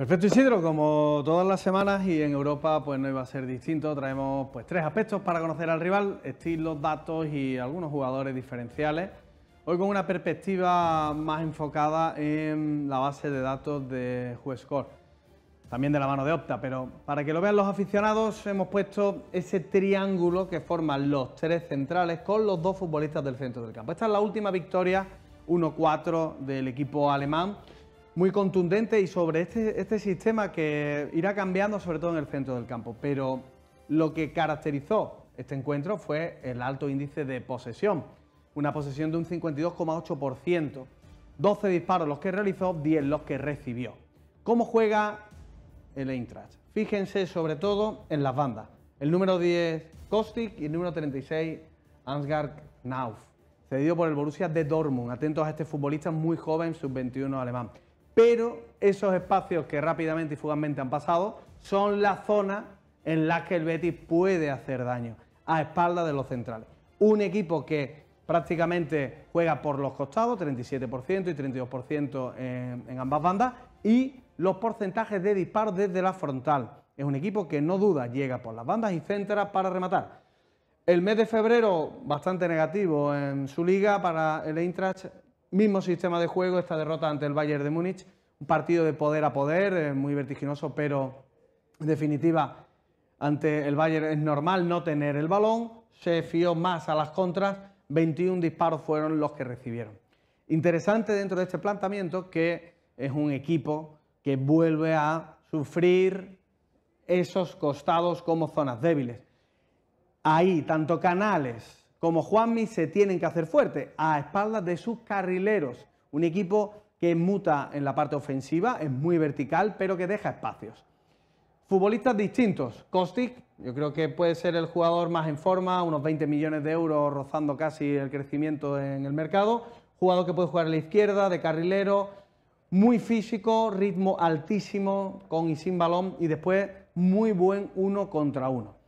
Perfecto Isidro, como todas las semanas y en Europa pues no iba a ser distinto, traemos pues tres aspectos para conocer al rival, estilos, datos y algunos jugadores diferenciales. Hoy con una perspectiva más enfocada en la base de datos de JueScore, también de la mano de Opta, pero para que lo vean los aficionados hemos puesto ese triángulo que forman los tres centrales con los dos futbolistas del centro del campo. Esta es la última victoria 1-4 del equipo alemán muy contundente y sobre este, este sistema que irá cambiando sobre todo en el centro del campo. Pero lo que caracterizó este encuentro fue el alto índice de posesión, una posesión de un 52,8%, 12 disparos los que realizó, 10 los que recibió. ¿Cómo juega el Eintracht? Fíjense sobre todo en las bandas. El número 10, Kostic, y el número 36, Ansgar Knauf, cedido por el Borussia de Dortmund. Atentos a este futbolista muy joven, sub-21 alemán pero esos espacios que rápidamente y fugazmente han pasado son las zona en las que el Betis puede hacer daño, a espaldas de los centrales. Un equipo que prácticamente juega por los costados, 37% y 32% en, en ambas bandas, y los porcentajes de disparos desde la frontal. Es un equipo que no duda, llega por las bandas y centra para rematar. El mes de febrero bastante negativo en su liga para el Eintracht, mismo sistema de juego, esta derrota ante el Bayern de Múnich, un partido de poder a poder, eh, muy vertiginoso, pero en definitiva ante el Bayern es normal no tener el balón, se fió más a las contras, 21 disparos fueron los que recibieron. Interesante dentro de este planteamiento que es un equipo que vuelve a sufrir esos costados como zonas débiles. Ahí tanto Canales como Juanmi se tienen que hacer fuerte a espaldas de sus carrileros. Un equipo que muta en la parte ofensiva, es muy vertical, pero que deja espacios. Futbolistas distintos. Kostic, yo creo que puede ser el jugador más en forma, unos 20 millones de euros rozando casi el crecimiento en el mercado. Jugador que puede jugar a la izquierda, de carrilero, muy físico, ritmo altísimo, con y sin balón, y después muy buen uno contra uno.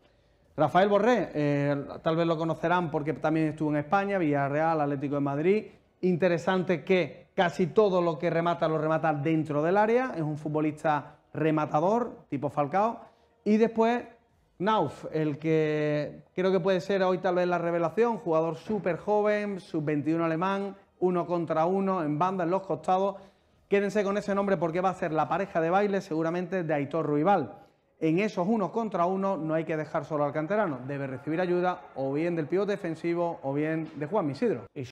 Rafael Borré, eh, tal vez lo conocerán porque también estuvo en España, Villarreal, Atlético de Madrid. Interesante que casi todo lo que remata lo remata dentro del área. Es un futbolista rematador, tipo Falcao. Y después Nauf, el que creo que puede ser hoy tal vez la revelación, jugador súper joven, sub-21 alemán, uno contra uno, en banda, en los costados. Quédense con ese nombre porque va a ser la pareja de baile seguramente de Aitor Ruibal. En esos unos contra uno no hay que dejar solo al canterano, debe recibir ayuda o bien del pivote defensivo o bien de Juan Misidro.